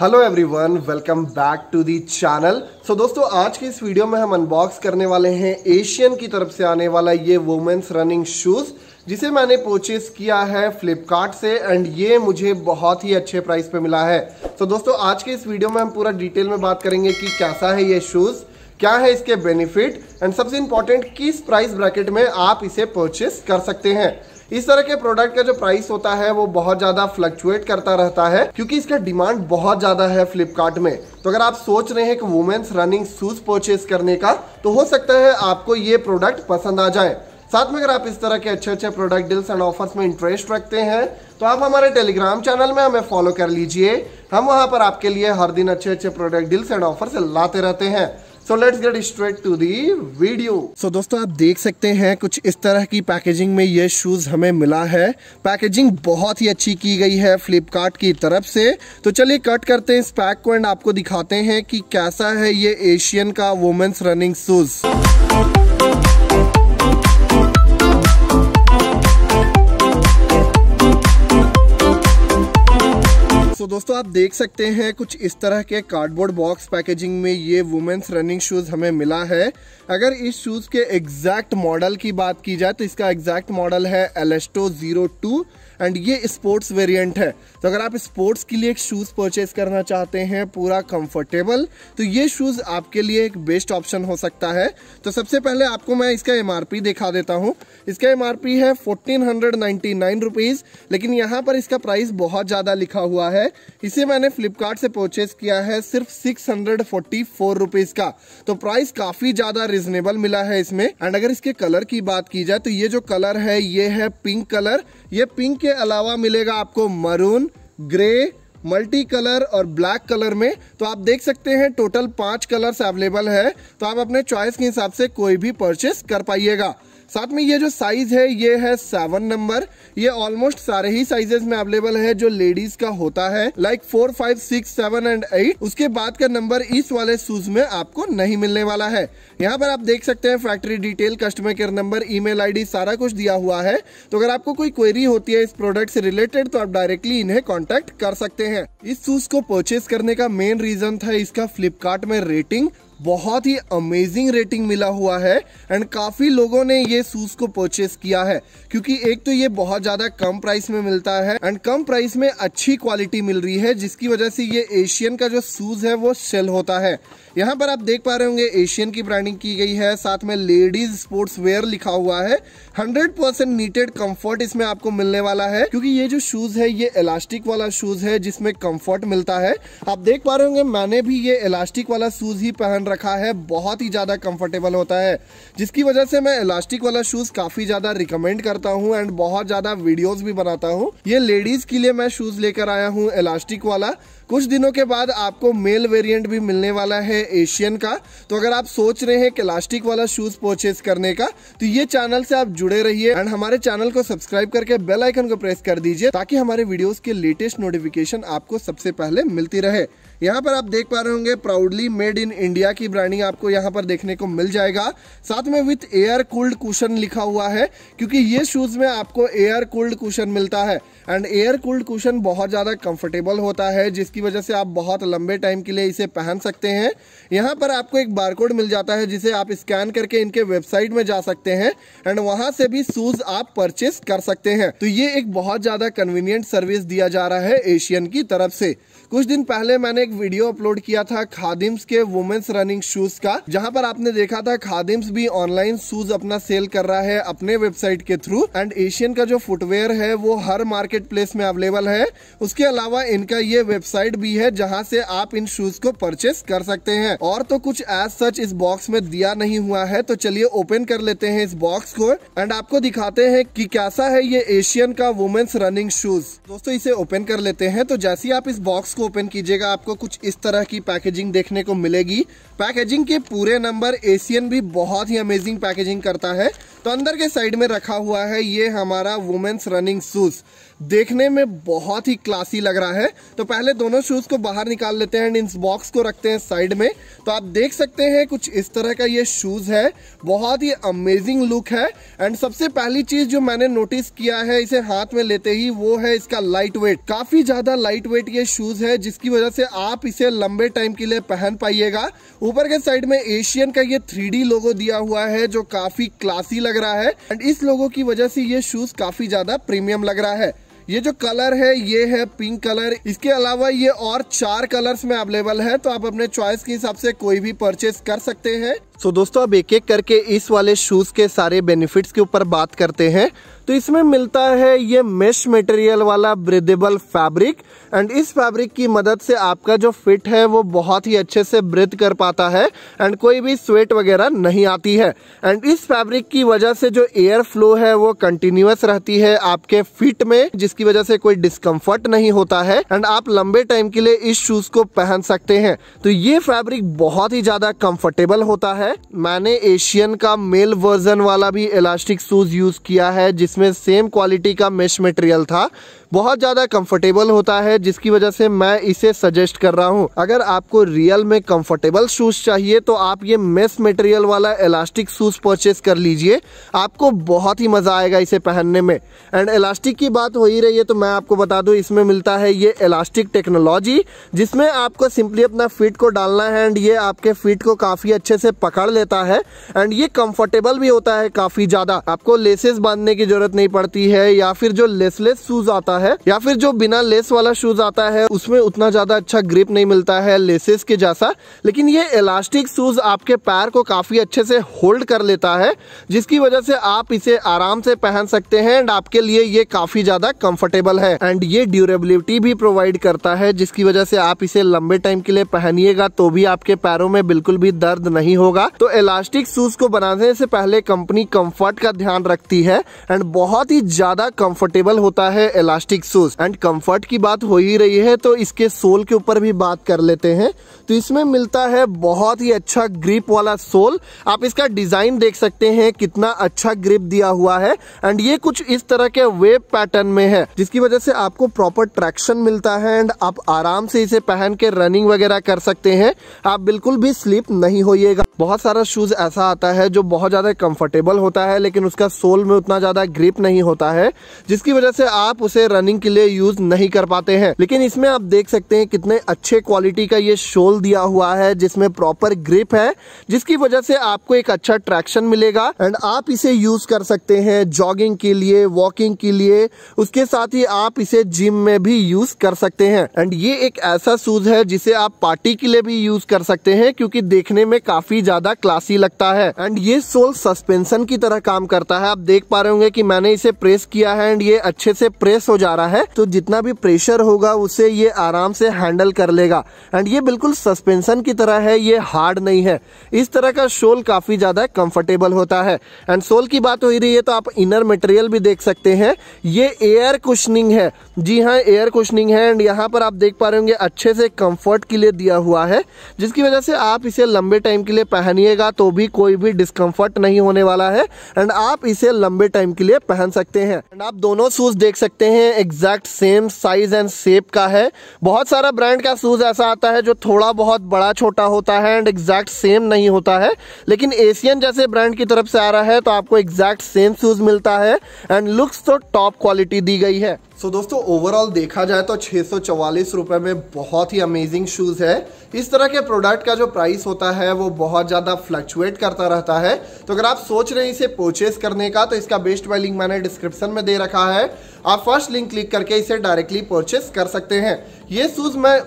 hello everyone welcome back to the channel so दोस्तों आज के इस वीडियो में हम अनबॉक्स करने वाले हैं एशियन की तरफ से आने वाला ये वुमेन्स रनिंग शूज़ जिसे मैंने परचेस किया है फ्लिपकार्ट से एंड ये मुझे बहुत ही अच्छे प्राइस पे मिला है सो so दोस्तों आज के इस वीडियो में हम पूरा डिटेल में बात करेंगे कि कैसा है ये शूज़ क्या है इसके बेनिफिट एंड सबसे इंपॉर्टेंट किस प्राइस ब्रैकेट में आप इसे परचेस कर सकते हैं इस तरह के प्रोडक्ट का जो प्राइस होता है वो बहुत ज़्यादा फ्लक्चुएट करता रहता है क्योंकि इसका डिमांड बहुत ज़्यादा है फ्लिपकार्ट में तो अगर आप सोच रहे हैं कि वुमेन्स रनिंग शूज़ परचेज करने का तो हो सकता है आपको ये प्रोडक्ट पसंद आ जाए साथ में अगर आप इस तरह के अच्छे अच्छे प्रोडक्ट डील्स एंड ऑफर्स में इंटरेस्ट रखते हैं तो आप हमारे टेलीग्राम चैनल में हमें फॉलो कर लीजिए हम वहाँ पर आपके लिए हर दिन अच्छे अच्छे प्रोडक्ट डील्स एंड ऑफर्स लाते रहते हैं so let's get straight to the video so दोस्तों आप देख सकते हैं कुछ इस तरह की पैकेजिंग में ये शूज हमें मिला है पैकेजिंग बहुत ही अच्छी की गई है फ्लिपकार्ट की तरफ से तो चलिए कट करते हैं इस पैक को एंड आपको दिखाते हैं कि कैसा है ये एशियन का वुमेन्स रनिंग शूज दोस्तों आप देख सकते हैं कुछ इस तरह के कार्डबोर्ड बॉक्स पैकेजिंग में ये वुमेन्स रनिंग शूज़ हमें मिला है अगर इस शूज़ के एग्जैक्ट मॉडल की बात की जाए तो इसका एग्जैक्ट मॉडल है एलेस्टो ज़ीरो टू एंड ये स्पोर्ट्स वेरिएंट है तो अगर आप स्पोर्ट्स के लिए एक शूज़ परचेज करना चाहते हैं पूरा कंफर्टेबल तो ये शूज़ आपके लिए एक बेस्ट ऑप्शन हो सकता है तो सबसे पहले आपको मैं इसका एम दिखा देता हूँ इसका एम है फोर्टीन हंड्रेड लेकिन यहाँ पर इसका प्राइस बहुत ज़्यादा लिखा हुआ है इसे मैंने फ्लिपकार्ट से परचेज किया है सिर्फ six hundred forty four rupees का तो प्राइस काफ़ी ज़्यादा रिजनेबल मिला है इसमें एंड अगर इसके कलर की बात की जाए तो ये जो कलर है ये है पिंक कलर ये पिंक के इसके अलावा मिलेगा आपको मरून ग्रे मल्टी कलर और ब्लैक कलर में तो आप देख सकते हैं टोटल पांच कलर्स अवेलेबल है तो आप अपने चॉइस के हिसाब से कोई भी परचेस कर पाइएगा साथ में ये जो साइज है ये है सेवन नंबर ये ऑलमोस्ट सारे ही साइजेस में अवेलेबल है जो लेडीज का होता है like four five six seven and eight उसके बाद का नंबर इस वाले शूज में आपको नहीं मिलने वाला है यहाँ पर आप देख सकते हैं factory detail customer care number email ID सारा कुछ दिया हुआ है तो अगर आपको कोई क्वेरी होती है इस प्रोडक्ट से रिलेटेड तो आप डायरेक्टली इन्हें कॉन्टेक्ट कर सकते हैं इस शूज को परचेज करने का मेन रीजन था इसका फ्लिपकार्ट में रेटिंग बहुत ही अमेजिंग रेटिंग मिला हुआ है एंड काफ़ी लोगों ने ये शूज़ को परचेस किया है क्योंकि एक तो ये बहुत ज़्यादा कम प्राइस में मिलता है एंड कम प्राइस में अच्छी क्वालिटी मिल रही है जिसकी वजह से ये एशियन का जो शूज़ है वो सेल होता है यहाँ पर आप देख पा रहे होंगे एशियन की ब्रांडिंग की गई है साथ में लेडीज स्पोर्ट्स वेयर लिखा हुआ है हंड्रेड परसेंट नीटेड कम्फर्ट इसमें आपको मिलने वाला है क्योंकि ये जो शूज़ है ये इलास्टिक वाला शूज़ है जिसमें कम्फर्ट मिलता है आप देख पा रहे होंगे मैंने भी ये इलास्टिक वाला शूज़ ही पहन रखा है बहुत ही ज़्यादा कंफर्टेबल होता है जिसकी वजह से मैं इलास्टिक वाला शूज़ काफ़ी ज़्यादा रिकमेंड करता हूँ एंड बहुत ज़्यादा वीडियोज़ भी बनाता हूँ ये लेडीज़ के लिए मैं शूज़ लेकर आया हूँ इलास्टिक वाला कुछ दिनों के बाद आपको मेल वेरिएंट भी मिलने वाला है एशियन का तो अगर आप सोच रहे हैं इलास्टिक वाला शूज परचेज करने का तो ये चैनल से आप जुड़े रहिए एंड हमारे चैनल को सब्सक्राइब करके बेल आइकन को प्रेस कर दीजिए ताकि हमारे वीडियोस के लेटेस्ट नोटिफिकेशन आपको सबसे पहले मिलती रहे यहाँ पर आप देख पा रहे होंगे प्राउडली मेड इन इंडिया की ब्रांडिंग आपको यहाँ पर देखने को मिल जाएगा साथ में विथ एयर कूल्ड कुशन लिखा हुआ है क्योंकि ये शूज में आपको एयर कूल्ड कुशन मिलता है एंड एयर कूल्ड कुशन बहुत ज़्यादा कंफर्टेबल होता है जिसकी वजह से आप बहुत लंबे टाइम के लिए इसे पहन सकते हैं यहाँ पर आपको एक बारकोड मिल जाता है जिसे आप स्कैन करके इनके वेबसाइट में जा सकते हैं एंड वहां से भी शूज आप परचेस कर सकते हैं तो ये एक बहुत ज़्यादा कन्वीनियंट सर्विस दिया जा रहा है एशियन की तरफ से कुछ दिन पहले मैंने एक वीडियो अपलोड किया था खादिम्स के वुमेन्स रनिंग शूज का जहां पर आपने देखा था खादिम्स भी ऑनलाइन शूज अपना सेल कर रहा है अपने वेबसाइट के थ्रू एंड एशियन का जो फुटवेयर है वो हर मार्केट प्लेस में अवेलेबल है उसके अलावा इनका ये वेबसाइट भी है जहाँ से आप इन शूज को परचेस कर सकते हैं और तो कुछ एज सच इस बॉक्स में दिया नहीं हुआ है तो चलिए ओपन कर लेते हैं इस बॉक्स को एंड आपको दिखाते हैं कि कैसा है ये एशियन का वुमेन्स रनिंग शूज दोस्तों इसे ओपन कर लेते हैं तो जैसे ही आप इस बॉक्स को ओपन कीजिएगा आपको कुछ इस तरह की पैकेजिंग देखने को मिलेगी पैकेजिंग के पूरे नंबर एशियन भी बहुत ही अमेजिंग पैकेजिंग करता है तो अंदर के साइड में रखा हुआ है ये हमारा वुमेन्स रनिंग शूज देखने में बहुत ही क्लासी लग रहा है तो पहले दोनों शूज को बाहर निकाल लेते हैं एंड इस बॉक्स को रखते हैं साइड में तो आप देख सकते हैं कुछ इस तरह का ये शूज है बहुत ही अमेजिंग लुक है एंड सबसे पहली चीज जो मैंने नोटिस किया है इसे हाथ में लेते ही वो है इसका लाइट वेट काफी ज्यादा लाइट वेट ये शूज है जिसकी वजह से आप इसे लंबे टाइम के लिए पहन पाइएगा ऊपर के साइड में एशियन का ये थ्री लोगो दिया हुआ है जो काफी क्लासी लग रहा है एंड इस लोगों की वजह से ये शूज काफी ज्यादा प्रीमियम लग रहा है ये जो कलर है ये है पिंक कलर इसके अलावा ये और चार कलर्स में अवेलेबल है तो आप अपने चॉइस के हिसाब से कोई भी परचेस कर सकते हैं सो दोस्तों अब एक एक करके इस वाले शूज़ के सारे बेनिफिट्स के ऊपर बात करते हैं तो इसमें मिलता है ये मेश मटेरियल वाला ब्रिदेबल फैब्रिक एंड इस फैब्रिक की मदद से आपका जो फिट है वो बहुत ही अच्छे से ब्रिद कर पाता है एंड कोई भी स्वेट वगैरह नहीं आती है एंड इस फैब्रिक की वजह से जो एयर फ्लो है वो कंटिन्यूस रहती है आपके फिट में जिसकी वजह से कोई डिस्कम्फर्ट नहीं होता है एंड आप लंबे टाइम के लिए इस शूज़ को पहन सकते हैं तो ये फैब्रिक बहुत ही ज़्यादा कंफर्टेबल होता है है मैंने एशियन का मेल वर्जन वाला भी इलास्टिक शूज यूज किया है जिसमें सेम क्वालिटी का मेश मटेरियल था बहुत ज़्यादा कंफर्टेबल होता है जिसकी वजह से मैं इसे सजेस्ट कर रहा हूँ अगर आपको रियल में कंफर्टेबल शूज़ चाहिए तो आप ये मेस मटेरियल वाला इलास्टिक शूज़ परचेस कर लीजिए आपको बहुत ही मज़ा आएगा इसे पहनने में एंड इलास्टिक की बात हो ही रही है तो मैं आपको बता दू इसमें मिलता है ये इलास्टिक टेक्नोलॉजी जिसमें आपको सिंपली अपना फिट को डालना है एंड ये आपके फिट को काफ़ी अच्छे से पकड़ लेता है एंड ये कंफर्टेबल भी होता है काफ़ी ज़्यादा आपको लेसेस बांधने की जरूरत नहीं पड़ती है या फिर जो लेसलेस शूज़ आता मिलता है या फिर जो बिना लेस वाला शूज आता है उसमें उतना ज्यादा अच्छा ग्रिप नहीं मिलता है लेसेस के जैसा लेकिन ये इलास्टिक शूज आपके पैर को काफी अच्छे से होल्ड कर लेता है जिसकी वजह से आप इसे आराम से पहन सकते हैं एंड आपके लिए ये काफी ज्यादा कंफर्टेबल है एंड ये ड्यूरेबिलिटी भी प्रोवाइड करता है जिसकी वजह से आप इसे लंबे टाइम के लिए पहनिएगा तो भी आपके पैरों में बिल्कुल भी दर्द नहीं होगा तो इलास्टिक शूज को बनाने से पहले कंपनी कंफर्ट का ध्यान रखती है एंड बहुत ही ज्यादा कंफर्टेबल होता है elastic plastic shoes and comfort की बात हो ही रही है तो इसके सोल के ऊपर भी बात कर लेते हैं तो इसमें मिलता है बहुत ही अच्छा ग्रिप वाला सोल आप इसका डिजाइन देख सकते हैं कितना अच्छा ग्रिप दिया हुआ है एंड ये कुछ इस तरह के वेब पैटर्न में है जिसकी वजह से आपको प्रॉपर ट्रैक्शन मिलता है एंड आप आराम से इसे पहन के रनिंग वगैरह कर सकते हैं आप बिल्कुल भी स्लिप नहीं होइएगा बहुत सारा शूज़ ऐसा आता है जो बहुत ज़्यादा कंफर्टेबल होता है लेकिन उसका सोल में उतना ज़्यादा ग्रिप नहीं होता है जिसकी वजह से आप उसे रनिंग के लिए यूज़ नहीं कर पाते हैं लेकिन इसमें आप देख सकते हैं कितने अच्छे क्वालिटी का ये शोल दिया हुआ है जिसमें प्रॉपर ग्रिप है जिसकी वजह से आपको एक अच्छा ट्रैक्शन मिलेगा एंड आप इसे यूज़ कर सकते हैं जॉगिंग के लिए वॉकिंग के लिए उसके साथ ही आप इसे जिम में भी यूज़ कर सकते हैं एंड ये एक ऐसा शूज़ है जिसे आप पार्टी के लिए भी यूज़ कर सकते हैं क्योंकि देखने में काफ़ी ज्यादा क्लासी लगता है एंड ये सोल सस्पेंशन की तरह काम करता है आप देख पा रहे होंगे कि मैंने इसे प्रेस किया है एंड ये अच्छे से प्रेस हो जा रहा है तो जितना भी प्रेशर होगा उसे ये आराम से हैंडल कर लेगा एंड ये बिल्कुल सस्पेंशन की तरह है ये हार्ड नहीं है इस तरह का सोल काफी ज्यादा कंफर्टेबल होता है एंड सोल की बात हो रही है तो आप इनर मटेरियल भी देख सकते हैं ये एयर कुशनिंग है जी हाँ एयर कुशनिंग है एंड यहाँ पर आप देख पा रहे होंगे अच्छे से कंफर्ट के लिए दिया हुआ है जिसकी वजह से आप इसे लंबे टाइम के लिए पहनिएगा तो भी कोई भी डिस्कम्फर्ट नहीं होने वाला है एंड आप इसे लंबे टाइम के लिए पहन सकते हैं एंड आप दोनों शूज देख सकते हैं exact same size and shape का है बहुत सारा ब्रांड का शूज ऐसा आता है जो थोड़ा बहुत बड़ा छोटा होता है एंड एग्जैक्ट सेम नहीं होता है लेकिन एशियन जैसे ब्रांड की तरफ से आ रहा है तो आपको एग्जैक्ट सेम शूज मिलता है एंड लुक्स तो टॉप क्वालिटी दी गई है सो so, दोस्तों ओवरऑल देखा जाए तो छः रुपए में बहुत ही अमेजिंग शूज़ है इस तरह के प्रोडक्ट का जो प्राइस होता है वो बहुत ज़्यादा फ्लक्चुएट करता रहता है तो अगर आप सोच रहे हैं इसे परचेस करने का तो इसका बेस्ट बाय लिंक मैंने डिस्क्रिप्शन में दे रखा है आप फर्स्ट लिंक क्लिक करके इसे डायरेक्टली परचेस कर सकते हैं ये शूज़ मैं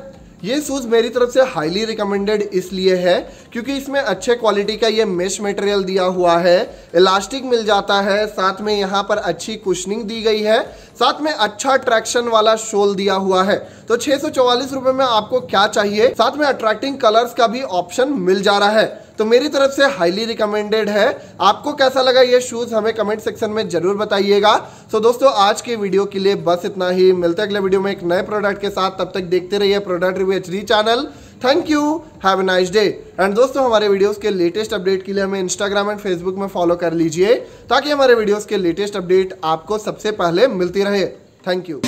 ये शूज़ मेरी तरफ से हाईली रिकमेंडेड इसलिए है क्योंकि इसमें अच्छे क्वालिटी का ये मेश मटेरियल दिया हुआ है इलास्टिक मिल जाता है साथ में यहाँ पर अच्छी कुशनिंग दी गई है साथ में अच्छा ट्रैक्शन वाला शोल दिया हुआ है तो छह रुपए में आपको क्या चाहिए साथ में अट्रैक्टिंग कलर्स का भी ऑप्शन मिल जा रहा है तो मेरी तरफ से हाईली रिकमेंडेड है आपको कैसा लगा ये शूज़ हमें कमेंट सेक्शन में ज़रूर बताइएगा सो so, दोस्तों आज के वीडियो के लिए बस इतना ही मिलते अगले वीडियो में एक नए प्रोडक्ट के साथ तब तक देखते रहिए product review H channel thank you have a nice day and दोस्तों हमारे वीडियोस के लेटेस्ट अपडेट के लिए हमें इंस्टाग्राम एंड फेसबुक में फॉलो कर लीजिए ताकि हमारे वीडियोस के लेटेस्ट अपडेट आपको सबसे पहले मिलती रहे थैंक यू